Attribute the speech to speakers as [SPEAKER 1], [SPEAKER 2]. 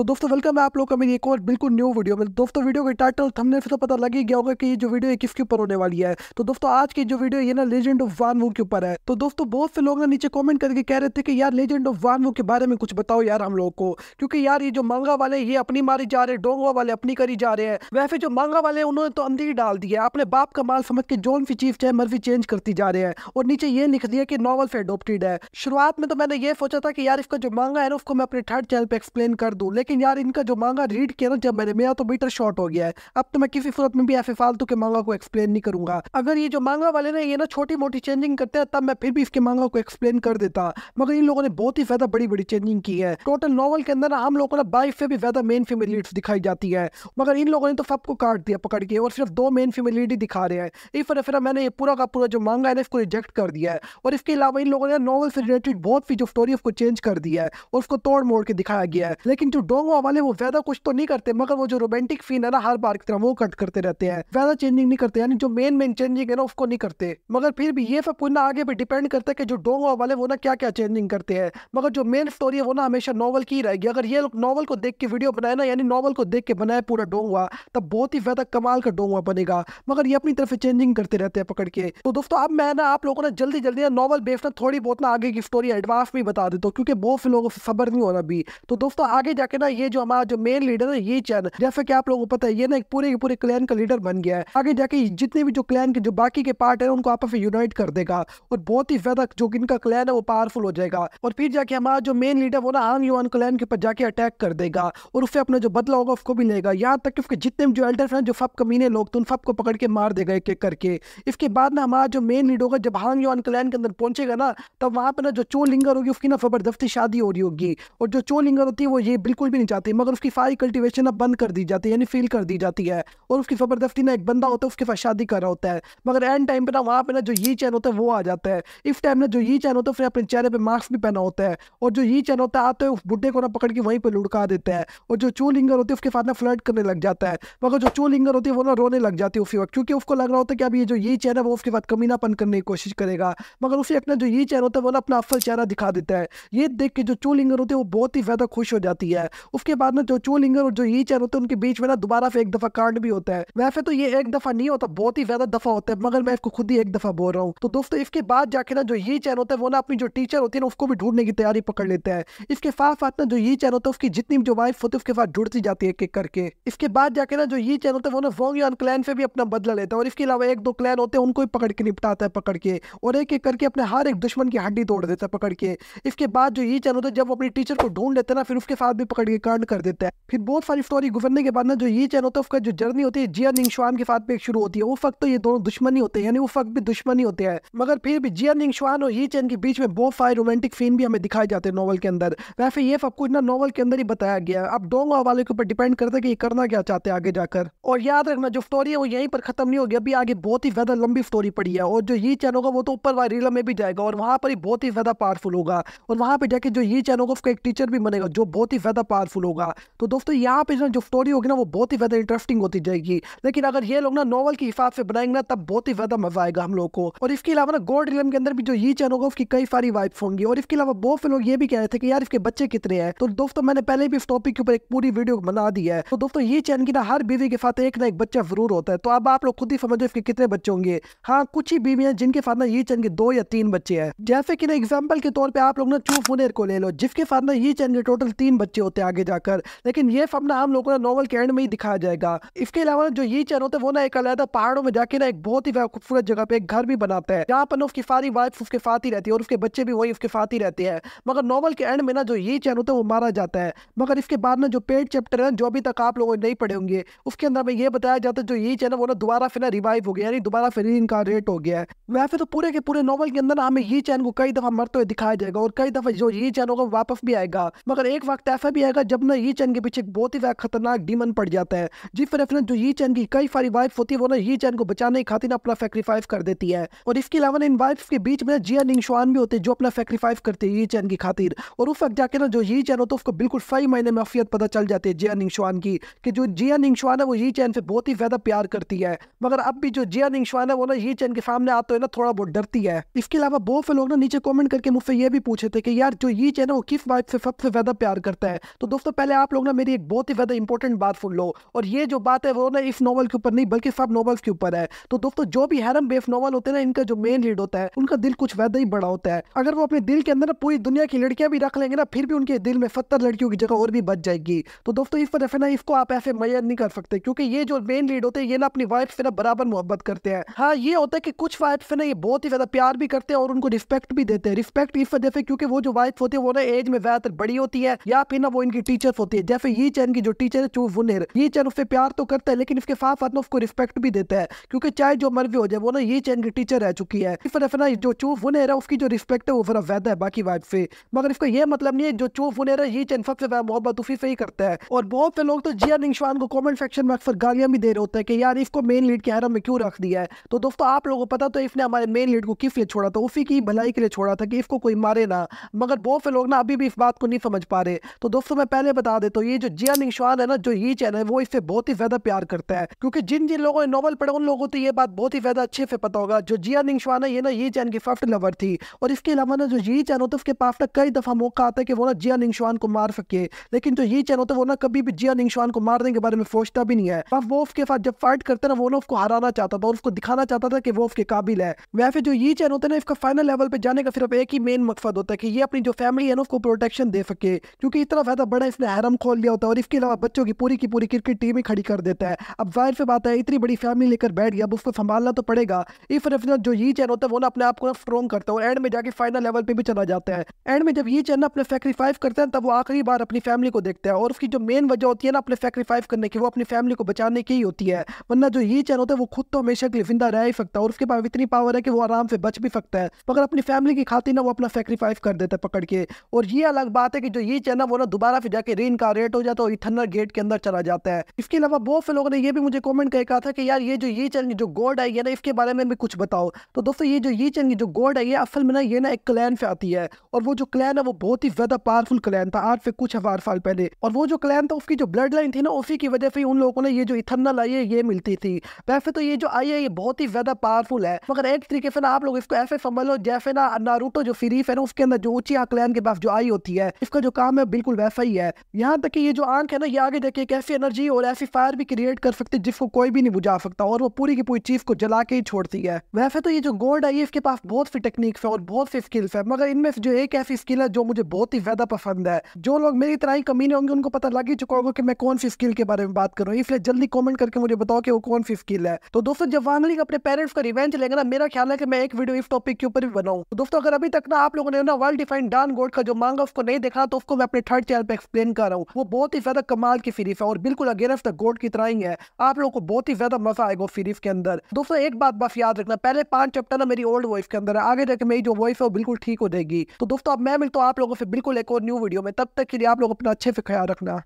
[SPEAKER 1] तो दोस्तों वेलकम है आप लोग का मेरी एक और बिल्कुल न्यू वीडियो में दोस्तों वीडियो के टाइटल हमने फिर तो पता लग ही गया होगा कि ये जो वीडियो है किसके ऊपर होने वाली है तो दोस्तों आज की जो वीडियो ये ना लेजेंड ऑफ वान के ऊपर है तो दोस्तों बहुत से लोग ना नीचे कॉमेंट करके कह रहे थे कि यार लेजेंड ऑफ वान के बारे में कुछ बताओ यार हम लोग को क्योंकि यार ये जो मांगा वाले ये अपनी मारी जा रहे हैं डोंगवा वाले अपनी करी जा रहे हैं वैसे जो मांगा वाले उन्होंने तो अंदर ही डाल दिया अपने बाप का माल समझ के जोन फी चीफ चाहे मर्जी चेंज करती जा रहे हैं और नीचे ये लिख दिया कि नॉवल से अडोप्टेड है शुरुआत में तो मैंने ये सोचा था कि यार इसका जो मांगा है ना उसको मैं अपने थर्ड चैनल पर एक्सप्लेन कर दूँ लेकिन लेकिन यार इनका जो मांगा रीड किया ना जब मैंने मेरा तो मीटर शॉर्ट हो गया है अब तो मैं किसी सूरत में भी ऐसे फालतू के मांगा को एक्सप्लेन नहीं करूंगा अगर ये जो मांगा वाले ना ये ना छोटी मोटी चेंजिंग करते हैं तब मैं फिर भी इसके मांगा को एक्सप्लेन कर देता मगर इन लोगों ने बहुत ही ज्यादा बड़ी बड़ी चेंजिंग की है टोटल नॉवल के अंदर ना हम लोगों ने बाईस से भी ज्यादा मेन फीमेल लीड्स दिखाई जाती है मगर इन लोगों ने तो सबको काट दिया पकड़ के और सिर्फ दो मेन फीमेल लीड ही दिखा रहे हैं इस वजह से मैंने ये पूरा का पूरा जो मांगा है ना इसको रिजेक्ट कर दिया है और इसके अलावा इन लोगों ने नॉवल से रिलेटेड बहुत सी जो स्टोरी उसको चेंज कर दिया है और उसको तोड़ मोड़ के दिखाया गया है लेकिन जो डो लोग वो वाले वो ज्यादा कुछ तो नहीं करते मगर वो जो रोमांटिक फीन है ना हर बार की तरह वो कट करते रहते हैं ज्यादा चेंजिंग नहीं करते यानी जो मेन मेन चेंजिंग है ना उसको नहीं करते मगर फिर भी ये सब कुछ ना आगे भी डिपेंड करता है कि जो डोंगा वाले वो ना क्या क्या चेंजिंग करते हैं मगर जो मेन स्टोरी है वो ना हमेशा नॉवल की रहेगी अगर ये लोग नॉवल को देख के वीडियो बनाए ना यानी नॉवल को देख के बनाए पूरा डोंगा तब बहुत ही ज्यादा कमाल का डोंगा बनेगा मगर ये अपनी तरफ चेंजिंग करते रहते हैं पकड़ के तो दोस्तों अब मैं ना आप लोगों ने जल्दी जल्दी नॉवल बेस ना थोड़ी बहुत ना आगे की स्टोरी एडवांस भी बता देता हूँ क्योंकि बहुत से लोगों से खबर नहीं हो रहा अभी तो दोस्तों आगे जाके ना ये जो हमारा जो मेन लीडर है ये चैन जैसा की आप लोगों को पता है ये ना एक पूरे पूरे क्लैन का लीडर बन गया है आगे जाके जितने भी जो क्लैन के जो बाकी के पार्ट है उनको आपस में यूनाइट कर देगा और बहुत ही ज्यादा जो इनका क्लैन है वो पावरफुल हो जाएगा और फिर जाके हमारा जो मेन लीडर वो ना आम युवान क्लैन के ऊपर जाके अटैक कर देगा और उससे अपना जो बदला होगा उसको भी लेगा यहाँ तक कि उसके जितने भी जो एल्डर फ्रेंड जो सब कमीने लोग थे तो उन सबको पकड़ के मार देगा एक एक करके इसके बाद ना हमारा जो मेन लीडर होगा जब हांग युवान क्लैन के अंदर पहुंचेगा ना तब वहाँ पर ना जो चो लिंगर होगी उसकी ना जबरदस्ती शादी हो रही होगी और जो चो लिंगर होती है वो ये बिल्कुल बिल्कुल भी नहीं चाहती मगर उसकी सारी कल्टिवेशन अब बंद कर दी जाती है यानी फेल कर दी जाती है और उसकी ज़बरदस्ती ना एक बंदा होता है उसके साथ शादी कर रहा होता है मगर एंड टाइम पर ना वहाँ पर ना जो ये चैन होता है वो आ जाता है इस टाइम ना जो ये चैन होता है फिर अपने चेहरे पर मास्क भी पहना होता है और जो ये चैन होता है आते उस बुढ़े को ना पकड़ के वहीं पर लुड़का देता है और जो हिंगर होती है उसके साथ ना फ्लर्ट करने लग जाता है मगर जो हिंगर होती है वो ना रोने लग जाती है उसी वक्त क्योंकि उसको लग रहा होता है कि अब ये जो ये चैन है वो उसके बाद कमीनापन करने की कोशिश करेगा मगर उसी अपना जो ये चैन होता है वो ना अपना अफल चेहरा दिखा देता है ये देख के जो लिंगर होती है वो बहुत ही ज़्यादा खुश हो जाती है उसके बाद में जो चोलिंगर और जो यीचर होते हैं उनके बीच में ना दोबारा फिर एक दफा कांड भी होता है वैसे तो ये एक दफा नहीं होता बहुत ही ज्यादा दफा होता है मगर मैं इसको खुद ही एक दफा बोल रहा हूँ तो दोस्तों इसके बाद जाके ना जो ये चैन होता है वो ना अपनी जो टीचर होती है ना उसको भी ढूंढने की तैयारी पकड़ लेते हैं इसके साथ साथ ना जो ये चैन होता है उसकी जितनी जो वाइफ होती है उसके साथ जुड़ती जाती है एक करके इसके बाद जाके ना जो ये चैन होता है वो ना वोंग यान क्लैन से भी अपना बदला लेता है और इसके अलावा एक दो क्लैन होते हैं उनको भी पकड़ के निपटाता है पकड़ के और एक एक करके अपने हर एक दुश्मन की हड्डी तोड़ देता है पकड़ के इसके बाद जो ये चैन होता है जब अपनी टीचर को ढूंढ लेते हैं ना फिर उसके साथ भी पकड़ करके कांड कर देता है फिर बहुत सारी स्टोरी गुजरने के बाद ना जो ये चैन होता है उसका जो जर्नी होती है जिया निंगशवान के साथ पे एक शुरू होती है उस वक्त तो ये दोनों दुश्मन ही होते हैं यानी उस वक्त भी दुश्मन ही होते हैं मगर फिर भी जिया निंगशवान और ये चैन के बीच में बहुत सारे रोमांटिक सीन भी हमें दिखाए जाते हैं नॉवल के अंदर वैसे ये सब कुछ ना नॉवल के अंदर ही बताया गया है अब डोंग वाले के ऊपर डिपेंड करता है कि ये करना क्या चाहते हैं आगे जाकर और याद रखना जो स्टोरी है वो यहीं पर खत्म नहीं होगी अभी आगे बहुत ही ज्यादा लंबी स्टोरी पड़ी है और जो ये चैन होगा वो तो ऊपर वाले रीला में भी जाएगा और वहां पर ही बहुत ही ज्यादा पावरफुल होगा और वहां पर जाके जो ये चैन होगा उसका एक टीचर भी बनेगा जो बहुत ही ज्यादा पावरफुल होगा तो दोस्तों यहाँ पे जो स्टोरी होगी ना वो बहुत ही ज़्यादा इंटरेस्टिंग होती जाएगी लेकिन अगर ये लोग ना नॉवल के हिसाब से बनाएंगे ना तब बहुत ही ज़्यादा मजा आएगा हम लोग को और इसके अलावा ना गोल्ड रिलम के अंदर भी जो ये चैन होगा उसकी कई सारी वाइफ होंगी और इसके अलावा बहुत से लोग ये भी कह रहे थे कि यार इसके बच्चे कितने हैं तो दोस्तों मैंने पहले भी इस टॉपिक के ऊपर एक पूरी वीडियो बना दी है तो दोस्तों ये चैन की ना हर बीवी के साथ एक ना एक बच्चा जरूर होता है तो अब आप लोग खुद ही समझो इसके कितने बच्चे होंगे हाँ कुछ ही बीवियां जिनके साथ ना ये चैन के दो या तीन बच्चे हैं जैसे कि ना एग्जाम्पल के तौर पर आप लोग ना चूफ मुनेर को ले लो जिसके साथ ना ये चैन के टोटल तीन बच्चे होते हैं आगे जाकर लेकिन ये सब ना हम लोगों ने नॉवल के एंड में ही दिखाया जाएगा इसके अलावा जो ये चैन होते हैं वो ना एक अलग पहाड़ों में जाके ना एक बहुत ही खूबसूरत जगह पे एक घर भी बनाता है जहाँ पर उसकी सारी वाइफ उसके साथ ही रहती है और उसके बच्चे भी वही उसके साथ ही रहते हैं मगर नॉवल के एंड में ना जो ये चैन होता है वो मारा जाता है मगर इसके बाद ना जो पेड चैप्टर है जो अभी तक आप लोगों ने नहीं पढ़े होंगे उसके अंदर में ये बताया जाता है जो ये चैन है वो ना दोबारा फिर ना रिवाइव हो गया यानी दोबारा फिर इनका रेट हो गया है वैसे तो पूरे के पूरे नॉवल के अंदर हमें ये चैन को कई दफा मरते हुए दिखाया जाएगा और कई दफा जो ये चैन होगा वापस भी आएगा मगर एक वक्त ऐसा भी आएगा का जब ना ये चैन के पीछे बहुत ही ज़्यादा खतरनाक डीमन पड़ जाता है जी फिर ना जो ये चैन की कई सारी वाइफ होती है वो ना ये चैन को बचाने की खातिर अपना सेक्रीफाइस कर देती है और इसके अलावा इन वाइफ के बीच में जिया निंगशवान भी होते हैं जो अपना सेक्रीफाइस करते हैं ये चैन की खातिर और उस वक्त जाके ना जो ये चैन होता है उसको बिल्कुल सही महीने में अफियत पता चल जाती है जिया निंगशवान की कि जो जिया निंगशवान है वो ये चैन से बहुत ही ज़्यादा प्यार करती है मगर अब भी जो जिया निंगशवान है वो ना ये चैन के सामने आते हुए ना थोड़ा बहुत डरती है इसके अलावा बहुत से लोग ना नीचे कॉमेंट करके मुझसे ये भी पूछे थे कि यार जो ये चैन है वो किस वाइफ से सबसे ज़्यादा प्यार करता है तो दोस्तों पहले आप लोग ना मेरी एक बहुत ही ज़्यादा इंपॉर्टेंट बात सुन लो और ये जो बात है वो ना इस नॉवल के ऊपर नहीं बल्कि सब नॉवल्स के ऊपर है तो दोस्तों जो भी हैरम बेफ नॉवल होते हैं ना इनका जो मेन लीड होता है उनका दिल कुछ वैदा ही बड़ा होता है अगर वो अपने दिल के अंदर ना पूरी दुनिया की लड़कियां भी रख लेंगे ना फिर भी उनके दिल में सत्तर लड़कियों की जगह और भी बच जाएगी तो दोस्तों इस वजह से ना इसको आप ऐसे मैयर नहीं कर सकते क्योंकि ये जो मेन लीड होते हैं ये ना अपनी वाइफ से ना बराबर मोहब्बत करते हैं हाँ ये होता है कि कुछ वाइफ से ना ये बहुत ही ज्यादा प्यार भी करते हैं और उनको रिस्पेक्ट भी देते हैं रिस्पेक्ट इस वजह से क्योंकि वो जो वाइफ होती है वो ना एज में ज्यादातर बड़ी होती है या फिर ना वो चैन की टीचर होती है जैसे ये चैन की जो टीचर है चू वुनर ये चैन उससे प्यार तो करता है लेकिन इसके साथ साथ में उसको रिस्पेक्ट भी देता है क्योंकि चाहे जो मर्जी हो जाए वो ना ये चैन की टीचर रह चुकी है इस तरह ना जो चू वुनर है उसकी जो रिस्पेक्ट है वो जरा वैदा है बाकी वाइफ से मगर इसका यह मतलब नहीं है जो चू वुनर है ये चैन सबसे ज्यादा मोहब्बत उसी से ही करता है और बहुत से लोग तो जिया निंगशवान को कॉमेंट सेक्शन में अक्सर गालियां भी दे रहे होते हैं कि यार इसको मेन लीड के हरम में क्यों रख दिया है तो दोस्तों आप लोगों को पता तो इसने हमारे मेन लीड को किस लिए छोड़ा था उसी की भलाई के लिए छोड़ा था कि इसको कोई मारे ना मगर बहुत से लोग ना अभी भी इस बात को नहीं समझ पा रहे तो दोस्तों मैं पहले बता देता हूँ ये जो जिया निशान है ना जो ये चैनल है वो इससे बहुत ही ज्यादा प्यार करता है क्योंकि जिन जिन लोगों ने नॉवल पढ़ा उन लोगों को तो ये बात बहुत ही ज्यादा अच्छे से पता होगा जो जिया निशान है ये ना ये चैन की फर्स्ट लवर थी और इसके अलावा ना जो ये चैन होता है उसके पास ना कई दफा मौका आता है कि वो ना जिया निशान को मार सके लेकिन जो ये चैन होता है वो ना कभी भी जिया निशान को मारने के बारे में सोचता भी नहीं है बस वो उसके साथ जब फाइट करते ना वो ना उसको हराना चाहता था और उसको दिखाना चाहता था कि वो उसके काबिल है वैसे जो ये चैन होता है ना इसका फाइनल लेवल पे जाने का सिर्फ एक ही मेन मकसद होता है कि ये अपनी जो फैमिली है ना उसको प्रोटेक्शन दे सके क्योंकि इतना ज्यादा बड़ा इसने हैरम खोल लिया होता है और इसके अलावा बच्चों की पूरी की पूरी क्रिकेट टीम ही खड़ी कर देता है अब जाहिर से बात है इतनी बड़ी फैमिली लेकर बैठ गया अब उसको संभालना तो पड़ेगा इस तरफ जो ये चैन होता है वो ना अपने आप को स्ट्रॉन्ग करता है और एंड में जाके फाइनल लेवल पर भी चला जाता है एंड में जब ये चैन अपने सेक्रीफाइस करते हैं तब वो आखिरी बार अपनी फैमिली को देखते हैं और उसकी जो मेन वजह होती है ना अपने सेक्रीफाइस करने की वो अपनी फैमिली को बचाने की ही होती है वरना जो ये चैन होता है वो खुद तो हमेशा के लिए जिंदा रह ही सकता है और उसके पास इतनी पावर है कि वो आराम से बच भी सकता है मगर अपनी फैमिली की खातिर ना वो अपना सेक्रीफाइस कर देता है पकड़ के और ये अलग बात है कि जो ये चैन है वो ना दोबारा फिर जाके री रेट हो जाता है इथनर गेट के अंदर चला जाता है इसके अलावा बहुत से लोगों ने ये भी मुझे कॉमेंट कर कहा था कि यार ये जो ये चैनल जो गोल्ड आई है ना इसके बारे में भी कुछ बताओ तो दोस्तों ये जो ये चैनल जो गोल्ड आई है असल में ना ये ना एक क्लैन से आती है और वो जो क्लैन है वो बहुत ही ज्यादा पावरफुल क्लैन था आज से कुछ हजार साल पहले और वो जो क्लैन था उसकी जो ब्लड लाइन थी ना उसी की वजह से उन लोगों ने ये जो इथनल आई है ये मिलती थी वैसे तो ये जो आई है ये बहुत ही ज्यादा पावरफुल है मगर एक तरीके से ना आप लोग इसको ऐसे समझ लो जैसे ना नारूटो जो फिरीफ है ना उसके अंदर जो ऊंची क्लैन के पास जो आई होती है इसका जो काम है बिल्कुल वैसा ही ही है यहाँ तक कि ये जो आंख है ना ये आगे जाके एक ऐसी एनर्जी और ऐसी फायर भी क्रिएट कर सकती है जिसको कोई भी नहीं बुझा सकता और वो पूरी की पूरी चीज को जला के ही छोड़ती है वैसे तो ये जो गोल्ड है ये इसके पास बहुत सी टेक्निक्स है और बहुत सी स्किल्स है मगर इनमें से जो एक ऐसी स्किल है जो मुझे बहुत ही ज्यादा पसंद है जो लोग मेरी तरह ही कमीने होंगे उनको पता लग ही चुका होगा कि मैं कौन सी स्किल के बारे में बात कर रहा हूँ इसलिए जल्दी कॉमेंट करके मुझे बताओ कि वो कौन सी स्किल है तो दोस्तों जब वांगलिंग अपने पेरेंट्स का रिवेंज लेंगे ना मेरा ख्याल है कि मैं एक वीडियो इस टॉपिक के ऊपर भी बनाऊँ तो दोस्तों अगर अभी तक ना आप लोगों ने ना वर्ल्ड डिफाइंड डॉन गोड का जो मांगा उसको नहीं देखा तो उसको मैं अपने थर्ड चैनल पर एक्सप्लेन कर रहा हूँ वो बहुत ही ज़्यादा कमाल की फरीफ है और बिल्कुल अगेंस्ट द गोड की तरह ही है आप लोगों को बहुत ही ज़्यादा मजा आएगा फरीफ के अंदर दोस्तों एक बात बस याद रखना पहले पांच चैप्टर ना मेरी ओल्ड वॉइस के अंदर है आगे जाकर मेरी जो वॉइस है वो बिल्कुल ठीक हो जाएगी तो दोस्तों अब मैं मिलता हूँ आप लोगों से बिल्कुल एक और न्यू वीडियो में तब तक के लिए आप लोग अपना अच्छे से ख्याल रखना